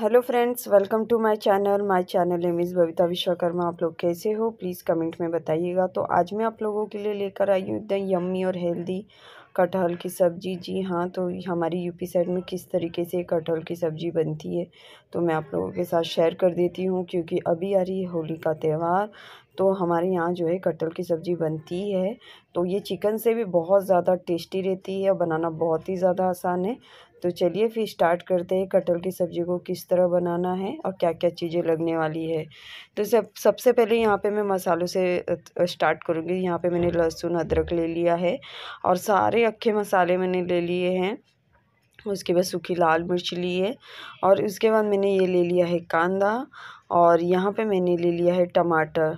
hello friends welcome to my channel my channel है miss Babita Vishwakarma आप लोग कैसे हो प्लीज़ कमेंट में बताइएगा तो आज मैं आप लोगों के लिए लेकर आई हूँ एकदम यम्मी और हेल्दी कटहल की सब्ज़ी जी हाँ तो हमारी यूपी साइड में किस तरीके से कटहल की सब्ज़ी बनती है तो मैं आप लोगों के साथ शेयर कर देती हूँ क्योंकि अभी आ रही है होली का त्यौहार तो हमारे यहाँ जो है कटहल की सब्ज़ी बनती है तो ये चिकन से भी बहुत ज़्यादा टेस्टी रहती है और बनाना बहुत ही ज़्यादा आसान है तो चलिए फिर स्टार्ट करते हैं कटहल की सब्ज़ी को किस तरह बनाना है और क्या क्या चीज़ें लगने वाली है तो सब सबसे पहले यहाँ पे मैं मसालों से स्टार्ट करूँगी यहाँ पे मैंने लहसुन अदरक ले लिया है और सारे अक्खे मसाले मैंने ले लिए हैं उसके बाद सूखी लाल मिर्च ली है और उसके बाद मैंने ये ले लिया है कांदा और यहाँ पर मैंने ले लिया है टमाटर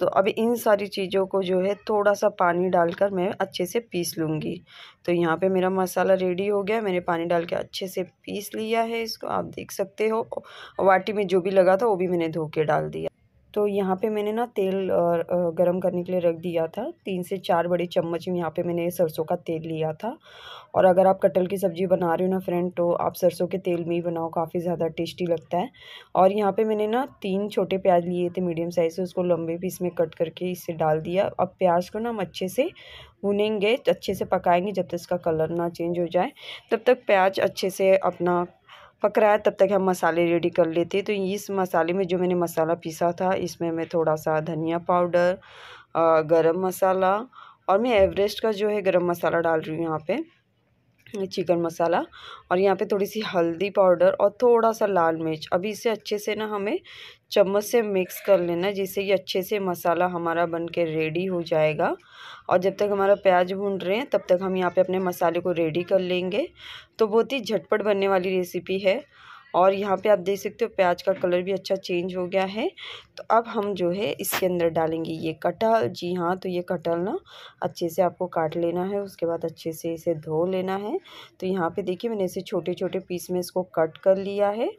तो अब इन सारी चीज़ों को जो है थोड़ा सा पानी डालकर मैं अच्छे से पीस लूँगी तो यहाँ पे मेरा मसाला रेडी हो गया मैंने पानी डाल के अच्छे से पीस लिया है इसको आप देख सकते हो वाटी में जो भी लगा था वो भी मैंने धो के डाल दिया तो यहाँ पे मैंने ना तेल गरम करने के लिए रख दिया था तीन से चार बड़े चम्मच यहाँ पे मैंने सरसों का तेल लिया था और अगर आप कटल की सब्ज़ी बना रहे हो ना फ्रेंड तो आप सरसों के तेल में ही बनाओ काफ़ी ज़्यादा टेस्टी लगता है और यहाँ पे मैंने ना तीन छोटे प्याज लिए थे मीडियम साइज़ से उसको लंबे पीस में कट करके इससे डाल दिया अब प्याज को ना हम अच्छे से भुनेंगे अच्छे से पकाएंगे जब तक इसका कलर ना चेंज हो जाए तब तक प्याज अच्छे से अपना पक रहा है तब तक हम मसाले रेडी कर लेते हैं तो इस मसाले में जो मैंने मसाला पीसा था इसमें मैं थोड़ा सा धनिया पाउडर गरम मसाला और मैं एवरेस्ट का जो है गरम मसाला डाल रही हूँ यहाँ पे चिकन मसाला और यहाँ पे थोड़ी सी हल्दी पाउडर और थोड़ा सा लाल मिर्च अभी इसे अच्छे से ना हमें चम्मच से मिक्स कर लेना जिससे कि अच्छे से मसाला हमारा बन के रेडी हो जाएगा और जब तक हमारा प्याज भून रहे हैं तब तक हम यहाँ पे अपने मसाले को रेडी कर लेंगे तो बहुत ही झटपट बनने वाली रेसिपी है और यहाँ पे आप देख सकते हो प्याज का कलर भी अच्छा चेंज हो गया है तो अब हम जो है इसके अंदर डालेंगे ये कटहल जी हाँ तो ये कटहल ना अच्छे से आपको काट लेना है उसके बाद अच्छे से इसे धो लेना है तो यहाँ पे देखिए मैंने इसे छोटे छोटे पीस में इसको कट कर लिया है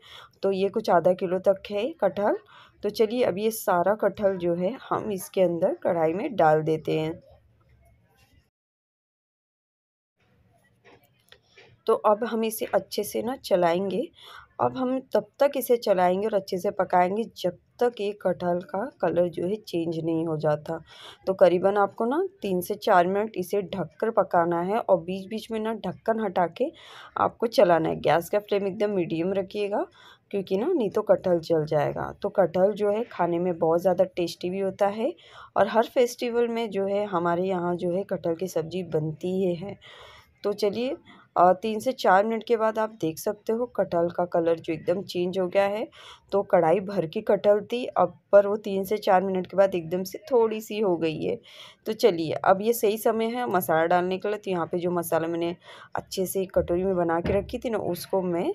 तो ये कुछ आधा किलो तक है कटहल तो चलिए अब ये सारा कटहल जो है हम इसके अंदर कढ़ाई में डाल देते हैं तो अब हम इसे अच्छे से ना चलाएंगे अब हम तब तक इसे चलाएंगे और अच्छे से पकाएंगे जब तक ये कटहल का कलर जो है चेंज नहीं हो जाता तो करीबन आपको ना तीन से चार मिनट इसे ढककर पकाना है और बीच बीच में ना ढक्कन हटा के आपको चलाना है गैस का फ्लेम एकदम मीडियम रखिएगा क्योंकि ना नहीं तो कटहल जल जाएगा तो कटहल जो है खाने में बहुत ज़्यादा टेस्टी भी होता है और हर फेस्टिवल में जो है हमारे यहाँ जो है कटहल की सब्ज़ी बनती ही है तो चलिए तीन से चार मिनट के बाद आप देख सकते हो कटहल का कलर जो एकदम चेंज हो गया है तो कढ़ाई भर की कटहल थी अब पर वो तीन से चार मिनट के बाद एकदम से थोड़ी सी हो गई है तो चलिए अब ये सही समय है मसाला डालने के लिए तो यहाँ पे जो मसाला मैंने अच्छे से कटोरी में बना के रखी थी ना उसको मैं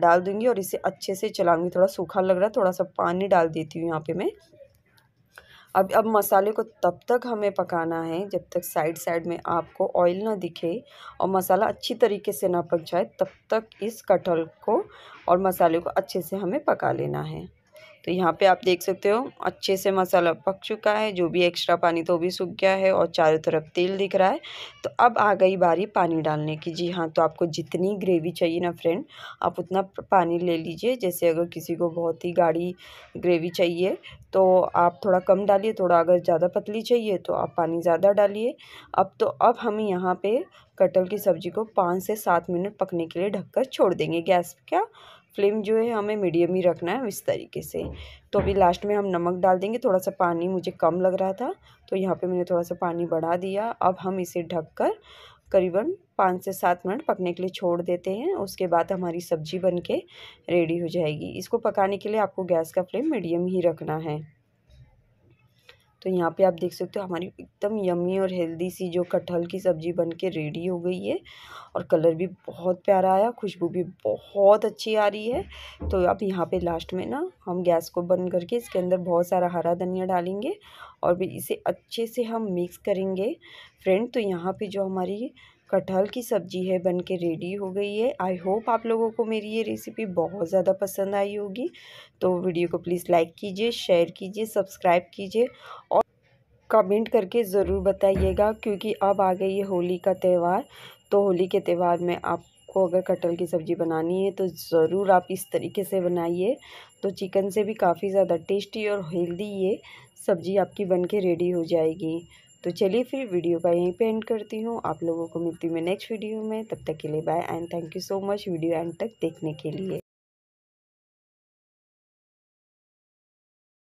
डाल दूँगी और इसे अच्छे से चलाऊँगी थोड़ा सूखा लग रहा है थोड़ा सा पानी डाल देती हूँ यहाँ पर मैं अब अब मसाले को तब तक हमें पकाना है जब तक साइड साइड में आपको ऑयल ना दिखे और मसाला अच्छी तरीके से ना पक जाए तब तक इस कटहल को और मसाले को अच्छे से हमें पका लेना है तो यहाँ पे आप देख सकते हो अच्छे से मसाला पक चुका है जो भी एक्स्ट्रा पानी तो भी सूख गया है और चारों तरफ तेल दिख रहा है तो अब आ गई बारी पानी डालने की जी हाँ तो आपको जितनी ग्रेवी चाहिए ना फ्रेंड आप उतना पानी ले लीजिए जैसे अगर किसी को बहुत ही गाढ़ी ग्रेवी चाहिए तो आप थोड़ा कम डालिए थोड़ा अगर ज़्यादा पतली चाहिए तो आप पानी ज़्यादा डालिए अब तो अब हम यहाँ पर कटल की सब्ज़ी को पाँच से सात मिनट पकने के लिए ढककर छोड़ देंगे गैस का फ्लेम जो है हमें मीडियम ही रखना है इस तरीके से तो अभी लास्ट में हम नमक डाल देंगे थोड़ा सा पानी मुझे कम लग रहा था तो यहाँ पे मैंने थोड़ा सा पानी बढ़ा दिया अब हम इसे ढककर करीबन पाँच से सात मिनट पकने के लिए छोड़ देते हैं उसके बाद हमारी सब्जी बन के रेडी हो जाएगी इसको पकाने के लिए आपको गैस का फ्लेम मीडियम ही रखना है तो यहाँ पे आप देख सकते हो हमारी एकदम यम्मी और हेल्दी सी जो कटहल की सब्जी बन के रेडी हो गई है और कलर भी बहुत प्यारा आया खुशबू भी बहुत अच्छी आ रही है तो अब यहाँ पे लास्ट में ना हम गैस को बंद करके इसके अंदर बहुत सारा हरा धनिया डालेंगे और भी इसे अच्छे से हम मिक्स करेंगे फ्रेंड तो यहाँ पर जो हमारी कटहल की सब्ज़ी है बन के रेडी हो गई है आई होप आप लोगों को मेरी ये रेसिपी बहुत ज़्यादा पसंद आई होगी तो वीडियो को प्लीज़ लाइक कीजिए शेयर कीजिए सब्सक्राइब कीजिए और कमेंट करके ज़रूर बताइएगा क्योंकि अब आ गई है होली का त्यौहार तो होली के त्यौहार में आप आपको अगर कटहल की सब्ज़ी बनानी है तो ज़रूर आप इस तरीके से बनाइए तो चिकन से भी काफ़ी ज़्यादा टेस्टी और हेल्दी ये सब्ज़ी आपकी बन के रेडी हो जाएगी तो चलिए फिर वीडियो का यहीं पे एंड करती हूँ आप लोगों को मिलती हूँ मैं नेक्स्ट वीडियो में तब तक के लिए bye and thank you so much video end तक देखने के लिए